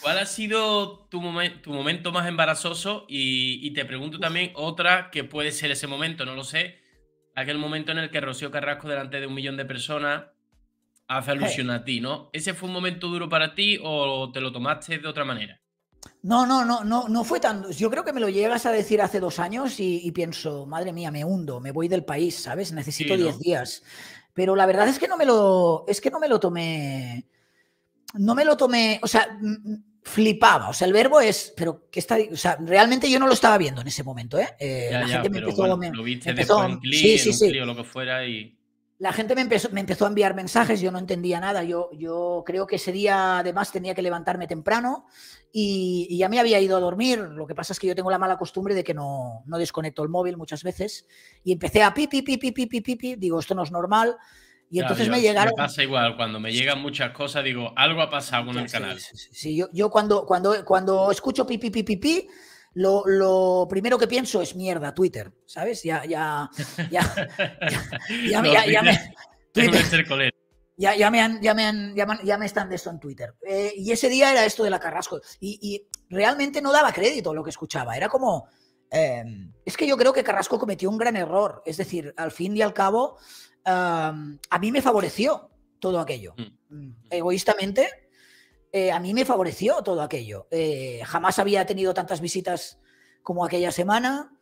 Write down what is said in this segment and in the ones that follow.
¿Cuál ha sido tu, momento más embarazoso? Y, te pregunto también otra que puede ser ese momento, no lo sé. Aquel momento en el que Rocío Carrasco, delante de un millón de personas, hace alusión a ti, ¿no? ¿Ese fue un momento duro para ti o te lo tomaste de otra manera? No, no, no, no, no fue tan. Yo creo que me lo llegas a decir hace dos años y, pienso, madre mía, me hundo, me voy del país, ¿sabes? Necesito 10 días. Pero la verdad es que no me lo, es que no me lo tomé no me lo tomé, o sea, mm, mm, flipaba. O sea, el verbo es, pero que está, o sea, realmente yo no lo estaba viendo en ese momento, ¿eh? la gente me empezó, lo que fuera la gente me empezó, a enviar mensajes, yo no entendía nada, yo, yo creo que ese día además tenía que levantarme temprano y, ya me había ido a dormir, lo que pasa es que yo tengo la mala costumbre de que no, no desconecto el móvil muchas veces y empecé a pipi, pi, pi, pipi. pi, digo, esto no es normal, y entonces me llegaron. pasa igual, cuando me llegan muchas cosas, digo, algo ha pasado con el canal. Sí, yo, cuando, cuando, cuando escucho pipi, pipi, pipi, lo, primero que pienso es mierda, Twitter, ¿sabes? Ya, ya, ya, ya, me. ya, me han, ya, me están de esto en Twitter. Eh, y ese día era esto de la Carrasco. Y, realmente no daba crédito lo que escuchaba. Era como. Eh, es que yo creo que Carrasco cometió un gran error. Es decir, al fin y al cabo, a mí me favoreció todo aquello. Mm. Mm. Mm. Egoístamente, eh, a mí me favoreció todo aquello. Eh, jamás había tenido tantas visitas como aquella semana.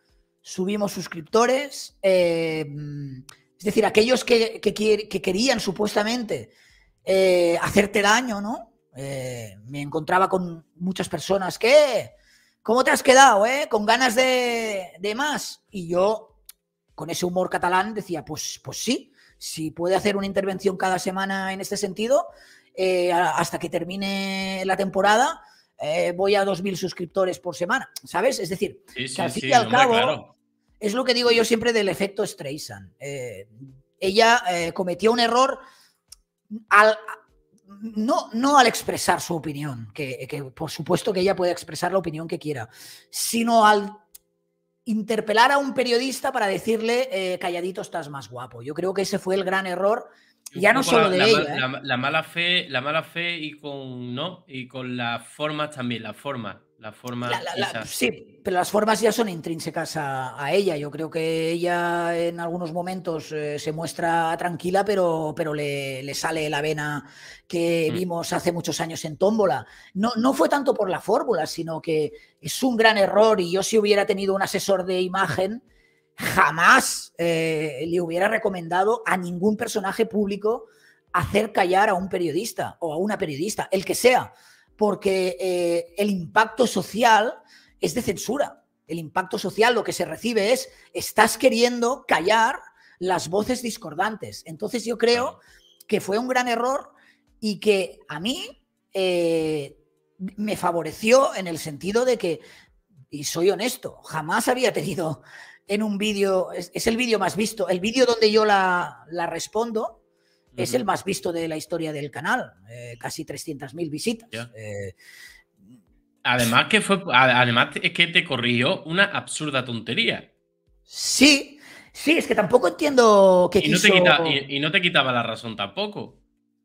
Subimos suscriptores. Eh, es decir, aquellos que, querían supuestamente hacerte daño, ¿no? me encontraba con muchas personas que, ¿cómo te has quedado? Con ganas de, de más. Y yo con ese humor catalán, decía, pues, pues sí, si puede hacer una intervención cada semana en este sentido, eh, hasta que termine la temporada, eh, voy a 2.000 suscriptores por semana, ¿sabes? Es decir, al fin y al cabo, es lo que digo yo siempre del efecto Streisand. Eh, ella cometió un error al, no, no, al expresar su opinión, que por supuesto que ella puede expresar la opinión que quiera, sino al interpelar a un periodista para decirle, eh, calladito, estás más guapo. Yo creo que ese fue el gran error ya no solo la, de ella. ¿eh? La, mala fe, la mala fe y con no y con las formas también, las formas, las formas. sí, pero las formas ya son intrínsecas a, ella. Yo creo que ella en algunos momentos eh, se muestra tranquila, pero, pero le, sale la vena que mm. vimos hace muchos años en Tómbola. No, no fue tanto por la fórmula, sino que es un gran error y yo si hubiera tenido un asesor de imagen jamás eh, le hubiera recomendado a ningún personaje público hacer callar a un periodista o a una periodista, el que sea, porque eh, el impacto social es de censura. El impacto social lo que se recibe es, estás queriendo callar las voces discordantes. Entonces yo creo que fue un gran error y que a mí eh, me favoreció en el sentido de que, y soy honesto, jamás había tenido en un vídeo, es, el vídeo más visto, el vídeo donde yo la, respondo es el más visto de la historia del canal, eh, casi 300.000 visitas. Eh, además que fue, además es que te corrió una absurda tontería. Sí, sí, es que tampoco entiendo que... te y no te quitaba la razón tampoco.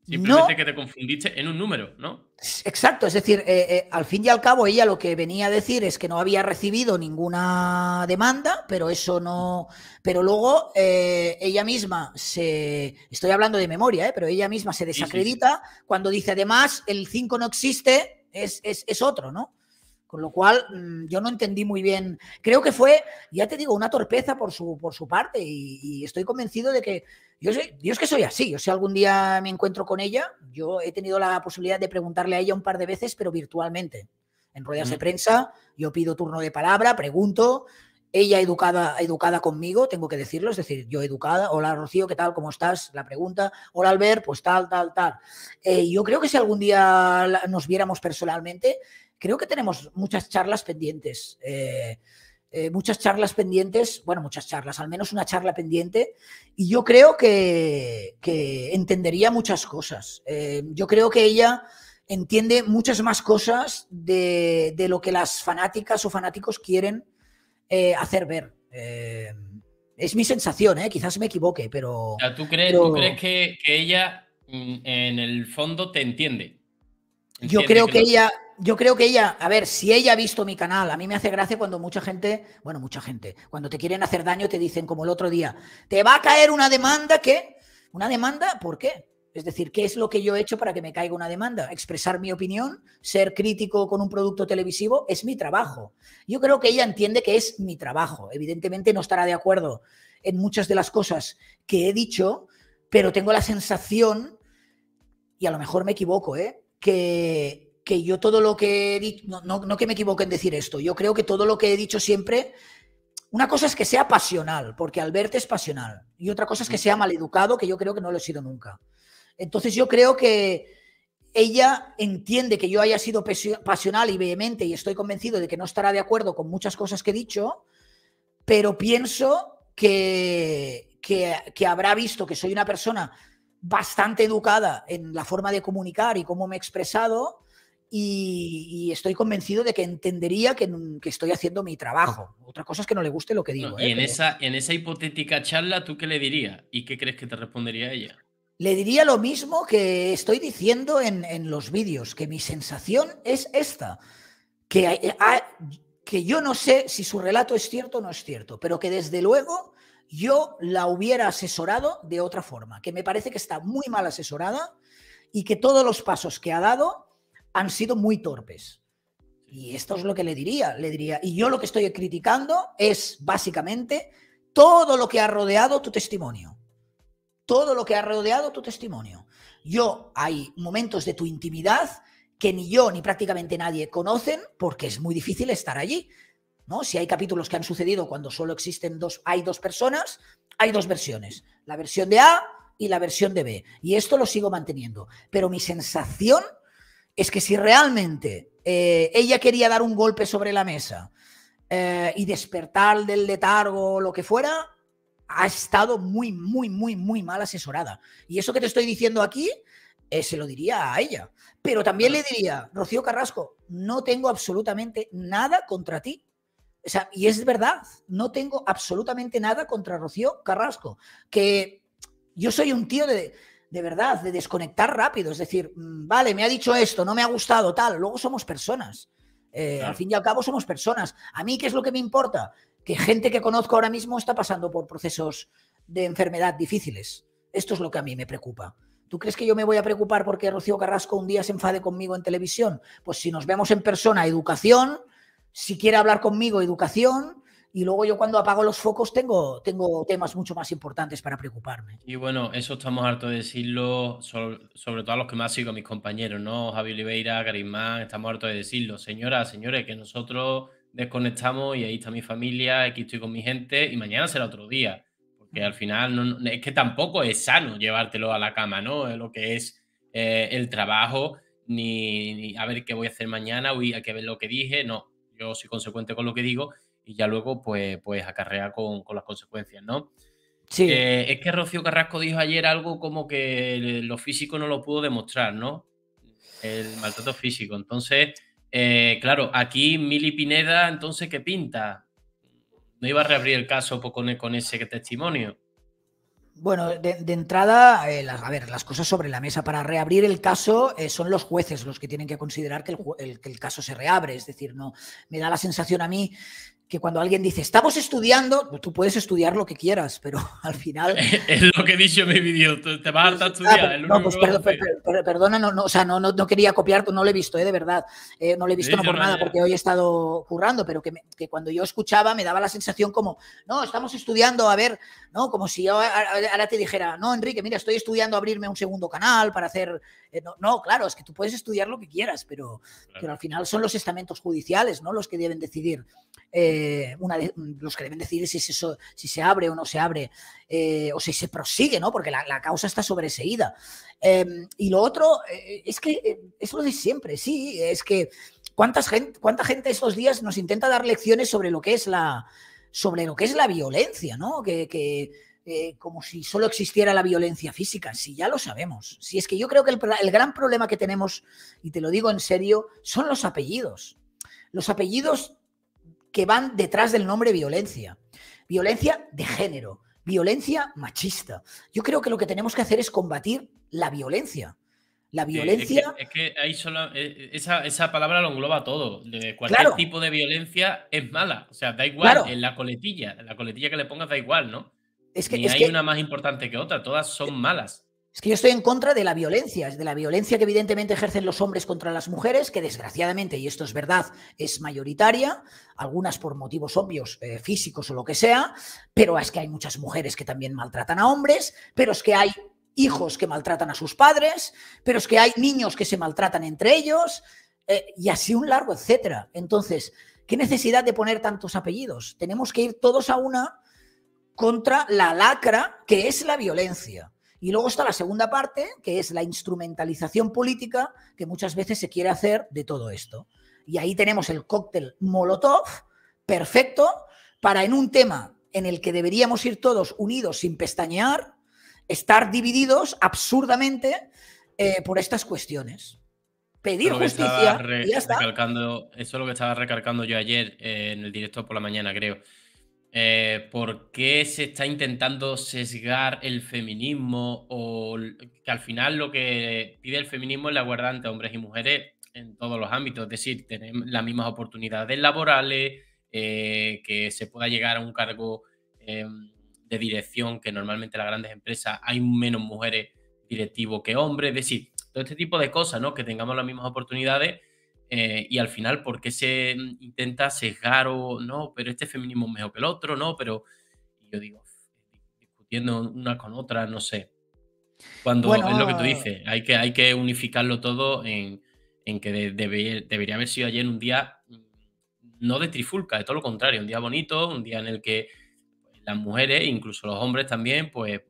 Simplemente no, que te confundiste en un número, ¿no? Exacto, es decir, eh, eh, al fin y al cabo ella lo que venía a decir es que no había recibido ninguna demanda, pero eso no. Pero luego eh, ella misma se. Estoy hablando de memoria, pero ella misma se desacredita cuando dice además el 5 no existe, es otro, ¿no? Con lo cual, mm, yo no entendí muy bien. Creo que fue, ya te digo, una torpeza por su, por su parte y, estoy convencido de que yo, soy, es que soy así. Yo si algún día me encuentro con ella, yo he tenido la posibilidad de preguntarle a ella un par de veces, pero virtualmente. En ruedas de mm. prensa, yo pido turno de palabra, pregunto. Ella educada, educada conmigo, tengo que decirlo, es decir, yo educada, hola Rocío, ¿qué tal? ¿Cómo estás? La pregunta, hola Albert, pues tal, tal, tal. Eh, yo creo que si algún día nos viéramos personalmente, creo que tenemos muchas charlas pendientes. Eh, eh, muchas charlas pendientes, bueno, muchas charlas, al menos una charla pendiente, y yo creo que, entendería muchas cosas. Eh, yo creo que ella entiende muchas más cosas de, lo que las fanáticas o fanáticos quieren hacer ver. es mi sensación, quizás me equivoque, pero... ¿Tú crees, ¿tú crees que, ella mm, en el fondo te entiende? yo creo que, ella yo creo que ella, a ver, si ella ha visto mi canal, a mí me hace gracia cuando mucha gente, bueno, mucha gente, cuando te quieren hacer daño te dicen como el otro día, te va a caer una demanda ¿Qué? una demanda, ¿por qué? Es decir, ¿qué es lo que yo he hecho para que me caiga una demanda? Expresar mi opinión, ser crítico con un producto televisivo, es mi trabajo. Yo creo que ella entiende que es mi trabajo. Evidentemente no estará de acuerdo en muchas de las cosas que he dicho, pero tengo la sensación, y a lo mejor me equivoco, ¿eh? que que yo todo lo que he dicho, no, que me equivoque en decir esto, yo creo que todo lo que he dicho siempre, una cosa es que sea pasional, porque Alberto es pasional, y otra cosa es que sea educado... que yo creo que no lo he sido nunca. Entonces yo creo que ella entiende que yo haya sido pasional y vehemente y estoy convencido de que no estará de acuerdo con muchas cosas que he dicho, pero pienso que, que, que habrá visto que soy una persona bastante educada en la forma de comunicar y cómo me he expresado y, estoy convencido de que entendería que, estoy haciendo mi trabajo. Otra cosa es que no le guste lo que digo. y ¿eh? en, esa, en esa hipotética charla, ¿tú qué le dirías? ¿Y qué crees que te respondería ella? Le diría lo mismo que estoy diciendo en, los vídeos, que mi sensación es esta, que, que yo no sé si su relato es cierto o no es cierto, pero que desde luego yo la hubiera asesorado de otra forma, que me parece que está muy mal asesorada y que todos los pasos que ha dado han sido muy torpes. Y esto es lo que le diría, le diría. Y yo lo que estoy criticando es básicamente todo lo que ha rodeado tu testimonio. Todo lo que ha rodeado tu testimonio. Yo hay momentos de tu intimidad que ni yo ni prácticamente nadie conocen porque es muy difícil estar allí. ¿No? Si hay capítulos que han sucedido cuando solo existen dos, hay dos personas, hay dos versiones, la versión de A y la versión de B. Y esto lo sigo manteniendo. Pero mi sensación es que si realmente eh, ella quería dar un golpe sobre la mesa eh, y despertar del letargo o lo que fuera, ha estado muy, muy, muy, muy mal asesorada. Y eso que te estoy diciendo aquí, eh, se lo diría a ella. Pero también le diría, Rocío Carrasco, no tengo absolutamente nada contra ti. O sea, y es verdad, no tengo absolutamente nada contra Rocío Carrasco, que yo soy un tío de de verdad, de desconectar rápido. Es decir, mm, vale, me ha dicho esto, no me ha gustado, tal. Luego somos personas. Eh, al fin y al cabo somos personas. A mí, ¿qué es lo que me importa? Que gente que conozco ahora mismo está pasando por procesos de enfermedad difíciles. Esto es lo que a mí me preocupa. ¿Tú crees que yo me voy a preocupar porque Rocío Carrasco un día se enfade conmigo en televisión? Pues si nos vemos en persona, educación. Si quiere hablar conmigo, educación. Y luego yo cuando apago los focos tengo, tengo temas mucho más importantes para preocuparme. Y bueno, eso estamos hartos de decirlo, sobre, todo a los que más sigo, a mis compañeros, ¿no? Javi Oliveira, Garimán, estamos hartos de decirlo. Señoras, señores, que nosotros desconectamos y ahí está mi familia, aquí estoy con mi gente y mañana será otro día. Porque al final es que tampoco es sano llevártelo a la cama, ¿no? Lo que es eh, el trabajo, ni, a ver qué voy a hacer mañana, voy a que ver lo que dije, no. Yo soy consecuente con lo que digo y ya luego pues, pues acarrea con, las consecuencias, ¿no? Sí. Eh, es que Rocío Carrasco dijo ayer algo como que lo físico no lo pudo demostrar, ¿no? El maltrato físico. Entonces, eh, claro, aquí Mili Pineda, entonces, ¿qué pinta? ¿No iba a reabrir el caso con, con ese testimonio? Bueno, de, entrada, eh, a ver, las cosas sobre la mesa. Para reabrir el caso son los jueces los que tienen que considerar que el, que el, caso se reabre. Es decir, no me da la sensación a mí que cuando alguien dice, estamos estudiando, pues tú puedes estudiar lo que quieras, pero al final... es lo que he dicho en mi vídeo, te vas a ah, pues, estudiar. no, pues perdón, perdona, no, o sea, no, quería copiar, no lo he visto, eh, de verdad. Eh, no lo he visto por nada, porque hoy he estado currando, pero que, cuando yo escuchaba me daba la sensación como, no, estamos estudiando, a ver, no, como si yo ahora te dijera, no, Enrique, mira, estoy estudiando abrirme un segundo canal para hacer... Eh, no, claro, es que tú puedes estudiar lo que quieras, pero, al final son los estamentos judiciales, ¿no? Los que deben decidir. Eh, mm, los que deben decidir si se, si se abre o no se abre, eh, o si se prosigue, ¿no? Porque la, causa está sobreseída. Em, y lo otro eh, es que es lo de siempre, sí, es que cuántas gente, cuánta gente estos días nos intenta dar lecciones sobre lo que es la, sobre lo que es la violencia, ¿no? Que, como si solo existiera la violencia física, si ya lo sabemos. Si es que yo creo que el, gran problema que tenemos, y te lo digo en serio, son los apellidos. Los apellidos que van detrás del nombre violencia. Violencia de género, violencia machista. Yo creo que lo que tenemos que hacer es combatir la violencia. La violencia. Es que, eh, eh, esa, esa, palabra lo engloba todo. De cualquier tipo de violencia es mala. O sea, da igual, en la coletilla, en la coletilla que le pongas da igual, ¿no? Es que, Ni hay una más importante que otra, todas son malas. Es que yo estoy en contra de la violencia, es de la violencia que evidentemente ejercen los hombres contra las mujeres, que desgraciadamente, y esto es verdad, es mayoritaria, algunas por motivos obvios, eh, físicos o lo que sea, pero es que hay muchas mujeres que también maltratan a hombres, pero es que hay hijos que maltratan a sus padres, pero es que hay niños que se maltratan entre ellos, eh, y así un largo, etcétera. Entonces, ¿qué necesidad de poner tantos apellidos? Tenemos que ir todos a una contra la lacra que es la violencia. Y luego está la segunda parte, que es la instrumentalización política que muchas veces se quiere hacer de todo esto. Y ahí tenemos el cóctel Molotov, perfecto, para en un tema en el que deberíamos ir todos unidos sin pestañear, estar divididos absurdamente eh, por estas cuestiones. Pedir justicia. eso es lo que estaba recalcando yo ayer eh, en el directo por la mañana, creo eh, por qué se está intentando sesgar el feminismo o que al final lo que pide el feminismo es la igualdad entre hombres y mujeres en todos los ámbitos, es decir, tener las mismas oportunidades laborales, eh, que se pueda llegar a un cargo em, de dirección que normalmente las grandes empresas hay menos mujeres directivos que hombres, es decir, todo este tipo de cosas, Que tengamos las mismas oportunidades eh, y al final, ¿por qué se mm, intenta sesgar o no? Pero este feminismo es mejor que el otro, ¿no? Pero yo digo, discutiendo una con otra, no sé. Cuando es lo que tú dices, hay que, hay que unificarlo todo en, en que debería haber sido ayer un día mm, no de trifulca, de todo lo contrario, un día bonito, un día en el que las mujeres, incluso los hombres también, pues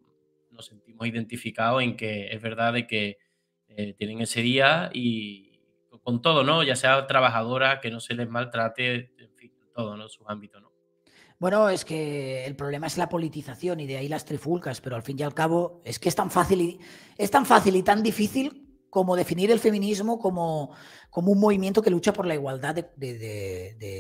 nos sentimos identificados en que es verdad de que eh, tienen ese día y, con todo, ¿no? Ya sea trabajadora, que no se les maltrate, en fin, todo, ¿no? su ámbito. ¿no? Bueno, es que el problema es la politización y de ahí las trifulcas, pero al fin y al cabo es que es tan fácil y, es tan, fácil y tan difícil como definir el feminismo como, como un movimiento que lucha por la igualdad de,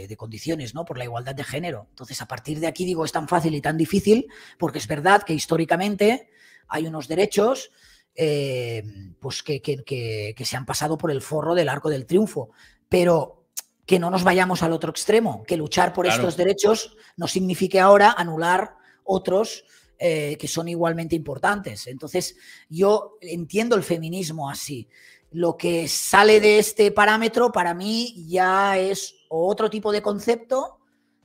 de, condiciones, ¿no? por la igualdad de género. Entonces, a partir de aquí digo, es tan fácil y tan difícil, porque es verdad que históricamente hay unos derechos eh, pues que, se han pasado por el forro del arco del triunfo. Pero que no nos vayamos al otro extremo, que luchar por estos derechos no signifique ahora anular otros eh, que son igualmente importantes. Entonces, yo entiendo el feminismo así. Lo que sale de este parámetro para mí ya es otro tipo de concepto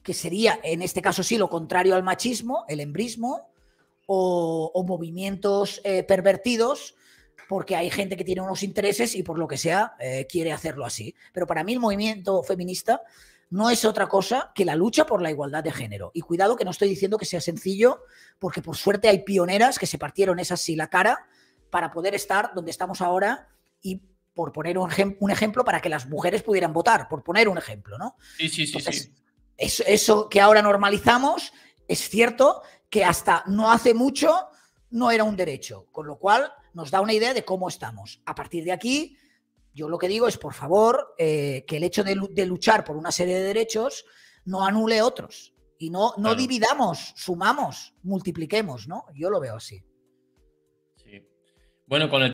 que sería, en este caso sí, lo contrario al machismo, el embrismo, o, movimientos eh, pervertidos porque hay gente que tiene unos intereses y por lo que sea eh, quiere hacerlo así. Pero para mí el movimiento feminista no es otra cosa que la lucha por la igualdad de género. Y cuidado que no estoy diciendo que sea sencillo, porque por suerte hay pioneras que se partieron esas sí la cara para poder estar donde estamos ahora y por poner un, ejemplo para que las mujeres pudieran votar, por poner un ejemplo, ¿no? Sí, sí, Eso, eso que ahora normalizamos es cierto que hasta no hace mucho no era un derecho, con lo cual nos da una idea de cómo estamos. A partir de aquí, yo lo que digo es, por favor, eh, que el hecho de, luchar por una serie de derechos no anule otros y no, no dividamos, sumamos, multipliquemos, ¿no? Yo lo veo así. Sí. Bueno, con el